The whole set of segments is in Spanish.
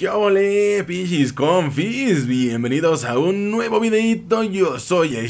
¿Qué ole, pichis confis? Bienvenidos a un nuevo videito, yo soy el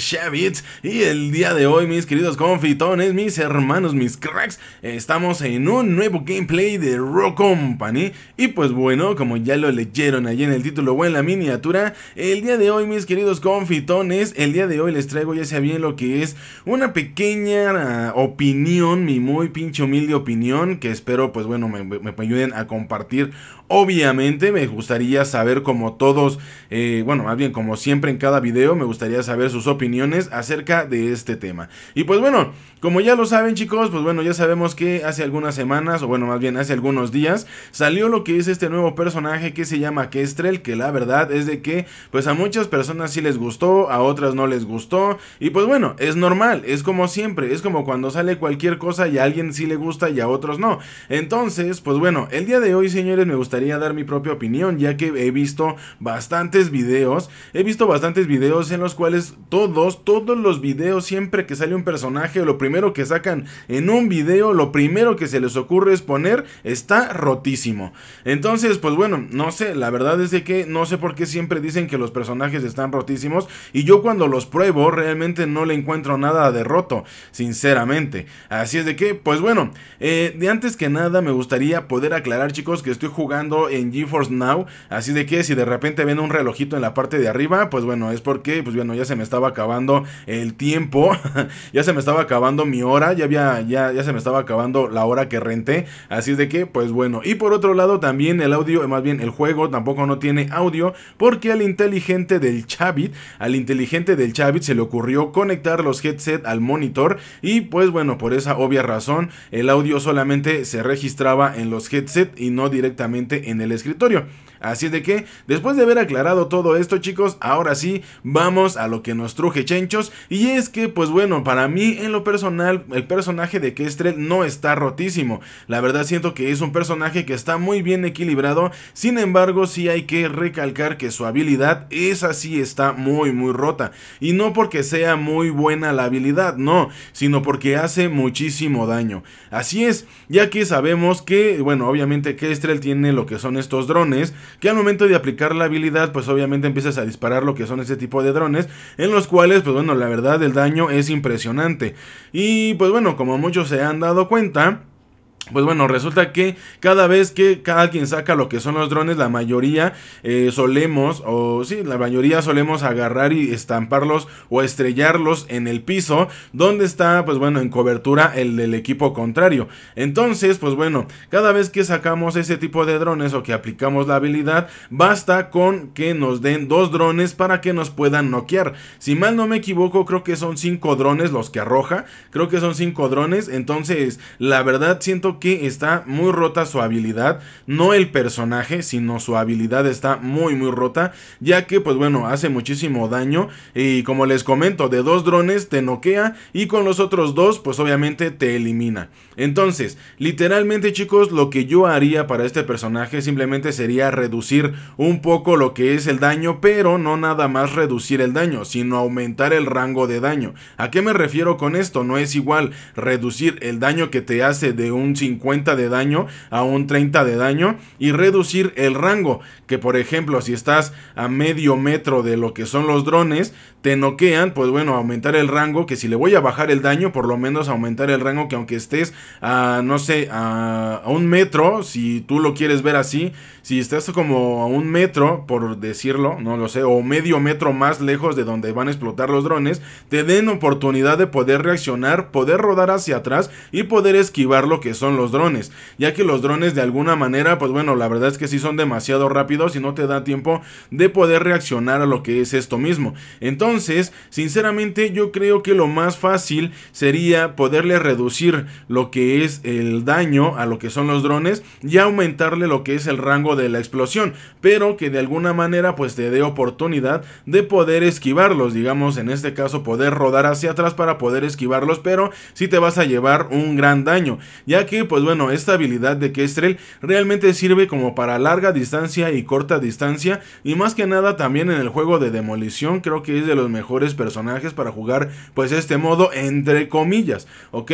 y el día de hoy, mis queridos confitones, mis hermanos, mis cracks, estamos en un nuevo gameplay de Rock Company y pues bueno, como ya lo leyeron allí en el título o en la miniatura, el día de hoy, mis queridos confitones, el día de hoy les traigo ya sea bien lo que es una pequeña ah, opinión, mi muy pinche humilde opinión, que espero pues bueno me, me ayuden a compartir Obviamente me gustaría saber como todos, eh, bueno, más bien como siempre en cada video, me gustaría saber sus opiniones acerca de este tema. Y pues bueno, como ya lo saben chicos, pues bueno, ya sabemos que hace algunas semanas, o bueno, más bien hace algunos días, salió lo que es este nuevo personaje que se llama Kestrel, que la verdad es de que pues a muchas personas sí les gustó, a otras no les gustó, y pues bueno, es normal, es como siempre, es como cuando sale cualquier cosa y a alguien sí le gusta y a otros no. Entonces, pues bueno, el día de hoy señores me gustaría dar mi propia opinión, ya que he visto bastantes videos, he visto bastantes videos en los cuales todos, todos los videos, siempre que sale un personaje, lo primero que sacan en un video, lo primero que se les ocurre es poner, está rotísimo. Entonces, pues bueno, no sé, la verdad es de que no sé por qué siempre dicen que los personajes están rotísimos y yo cuando los pruebo realmente no le encuentro nada de roto, sinceramente. Así es de que, pues bueno, eh, de antes que nada me gustaría poder aclarar chicos que estoy jugando en GeForce Now. Así de que si de repente ven un relojito en la parte de arriba, pues bueno, es porque, pues bueno, ya se me estaba acabando el tiempo. ya se me estaba acabando mi hora. Ya había, ya, ya se me estaba acabando la hora que renté. Así de que, pues bueno. Y por otro lado, también el audio, más bien el juego, tampoco no tiene audio. Porque al inteligente del Chavit, al inteligente del Chavit se le ocurrió conectar los headset al monitor. Y pues bueno, por esa obvia razón, el audio solamente se registraba en los headset y no directamente en el escritorio. Así es de que, después de haber aclarado todo esto, chicos, ahora sí, vamos a lo que nos truje chenchos. Y es que, pues bueno, para mí, en lo personal, el personaje de Kestrel no está rotísimo. La verdad siento que es un personaje que está muy bien equilibrado. Sin embargo, Si hay que recalcar que su habilidad, es así está muy, muy rota. Y no porque sea muy buena la habilidad, no, sino porque hace muchísimo daño. Así es, ya que sabemos que, bueno, obviamente Kestrel tiene que son estos drones, que al momento de aplicar la habilidad, pues obviamente empiezas a disparar lo que son este tipo de drones, en los cuales, pues bueno, la verdad el daño es impresionante. Y pues bueno, como muchos se han dado cuenta, pues bueno, resulta que cada vez que cada quien saca lo que son los drones, la mayoría eh, solemos, o sí, la mayoría solemos agarrar y estamparlos o estrellarlos en el piso, donde está, pues bueno, en cobertura el del equipo contrario. Entonces, pues bueno, cada vez que sacamos ese tipo de drones o que aplicamos la habilidad, basta con que nos den dos drones para que nos puedan noquear. Si mal no me equivoco, creo que son cinco drones los que arroja, creo que son cinco drones, entonces la verdad siento que está muy rota su habilidad, no el personaje, sino su habilidad está muy muy rota, ya que pues bueno, hace muchísimo daño y como les comento, de dos drones te noquea y con los otros dos pues obviamente te elimina. Entonces, literalmente chicos, lo que yo haría para este personaje simplemente sería reducir un poco lo que es el daño, pero no nada más reducir el daño, sino aumentar el rango de daño. ¿A qué me refiero con esto? No es igual reducir el daño que te hace de un 50 de daño a un 30 de daño y reducir el rango, que por ejemplo si estás a medio metro de lo que son los drones, te noquean, pues bueno, aumentar el rango, que si le voy a bajar el daño, por lo menos aumentar el rango, que aunque estés a, no sé, a, a un metro, si tú lo quieres ver así, si estás como a un metro, por decirlo, no lo sé, o medio metro más lejos de donde van a explotar los drones, te den oportunidad de poder reaccionar, poder rodar hacia atrás y poder esquivar lo que son los drones, ya que los drones de alguna manera, pues bueno, la verdad es que si son demasiado rápidos y no te da tiempo de poder reaccionar a lo que es esto mismo. Entonces, sinceramente yo creo que lo más fácil sería poderle reducir lo que es el daño a lo que son los drones y aumentarle lo que es el rango de la explosión, pero que de alguna manera pues te dé oportunidad de poder esquivarlos, digamos en este caso poder rodar hacia atrás para poder esquivarlos, pero si te vas a llevar un gran daño, ya que pues bueno, esta habilidad de Kestrel realmente sirve como para larga distancia y corta distancia y más que nada también en el juego de demolición creo que es de los mejores personajes para jugar pues este modo entre comillas, ¿ok?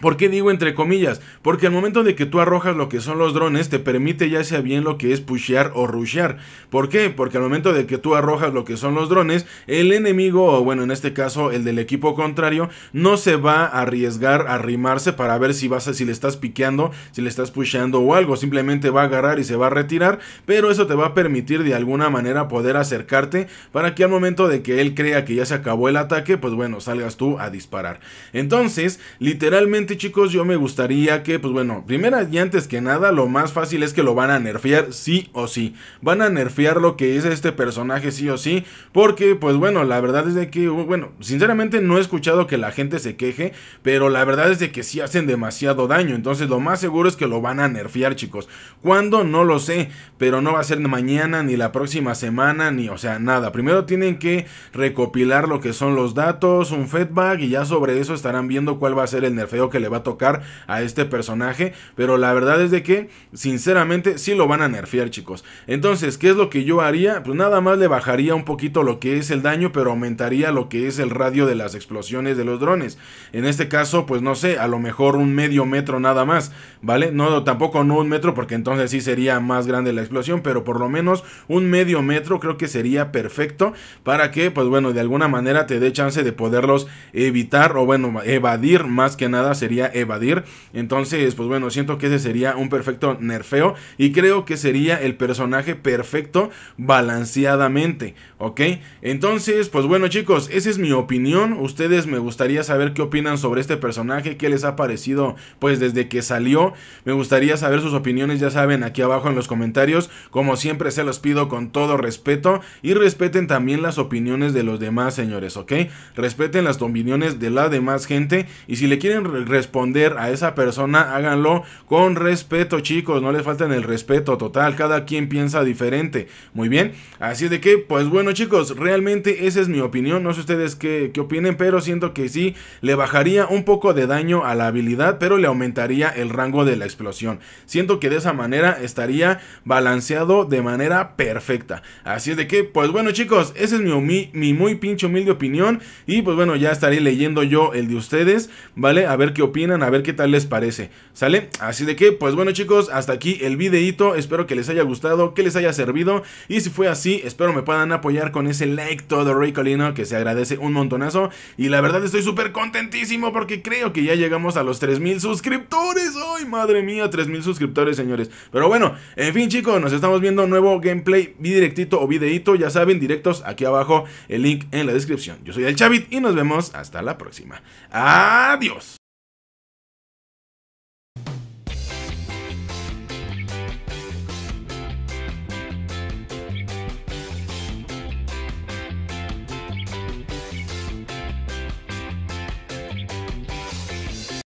¿Por qué digo entre comillas? Porque al momento de que tú arrojas lo que son los drones, te permite ya sea bien lo que es pushear o rushear. ¿Por qué? Porque al momento de que tú arrojas lo que son los drones, el enemigo, o bueno, en este caso el del equipo contrario, no se va a arriesgar a arrimarse para ver si vas a, si le estás piqueando, si le estás pusheando o algo. Simplemente va a agarrar y se va a retirar. Pero eso te va a permitir de alguna manera poder acercarte para que al momento de que él crea que ya se acabó el ataque, pues bueno, salgas tú a disparar. Entonces, literalmente chicos, yo me gustaría que, pues bueno, primera y antes que nada, lo más fácil es que lo van a nerfear sí o sí. Van a nerfear lo que es este personaje sí o sí, porque, pues bueno, la verdad es de que, bueno, sinceramente no he escuchado que la gente se queje, pero la verdad es de que si hacen demasiado daño. Entonces, lo más seguro es que lo van a nerfear, chicos. ¿Cuándo? No lo sé, pero no va a ser mañana, ni la próxima semana, ni, o sea, nada. Primero tienen que recopilar lo que son los datos, un feedback, y ya sobre eso estarán viendo cuál va a ser el nerfeo que le va a tocar a este personaje. Pero la verdad es de que, sinceramente, sí lo van a nerfear, chicos. Entonces, ¿qué es lo que yo haría? Pues nada más le bajaría un poquito lo que es el daño, pero aumentaría lo que es el radio de las explosiones de los drones. En este caso, pues no sé, a lo mejor un medio metro nada más, ¿vale? No, tampoco no un metro, porque entonces sí sería más grande la explosión, pero por lo menos un medio metro creo que sería perfecto para que, pues bueno, de alguna manera te dé chance de poderlos evitar o bueno, evadir más que nada sería evadir. Entonces, pues bueno, siento que ese sería un perfecto nerfeo y creo que sería el personaje perfecto balanceadamente, ¿ok? Entonces, pues bueno chicos, esa es mi opinión. Ustedes me gustaría saber qué opinan sobre este personaje, qué les ha parecido pues desde que salió. Me gustaría saber sus opiniones, ya saben, aquí abajo en los comentarios. Como siempre se los pido con todo respeto y respeten también las opiniones de los demás señores, ¿ok? Respeten las opiniones de la demás gente y si le quieren responder a esa persona, háganlo con respeto, chicos. No les falten el respeto total. Cada quien piensa diferente. Muy bien. Así de que, pues bueno, chicos, realmente esa es mi opinión. No sé ustedes qué, opinen, pero siento que sí le bajaría un poco de daño a la habilidad, pero le aumentaría el rango de la explosión. Siento que de esa manera estaría balanceado de manera perfecta. Así es de que, pues bueno, chicos, esa es mi, muy pinche humilde opinión. Y pues bueno, ya estaré leyendo yo el de ustedes, ¿vale? A ver qué opinan, a ver qué tal les parece. ¿Sale? Así de que, pues bueno chicos, hasta aquí el videito. Espero que les haya gustado, que les haya servido. Y si fue así, espero me puedan apoyar con ese like todo Colino que se agradece un montonazo. Y la verdad estoy súper contentísimo porque creo que ya llegamos a los 3000 suscriptores. ¡Ay, madre mía! 3000 suscriptores, señores. Pero bueno, en fin chicos, nos estamos viendo nuevo gameplay directito o videito. Ya saben, directos aquí abajo, el link en la descripción. Yo soy el Chavit y nos vemos hasta la próxima. Adiós.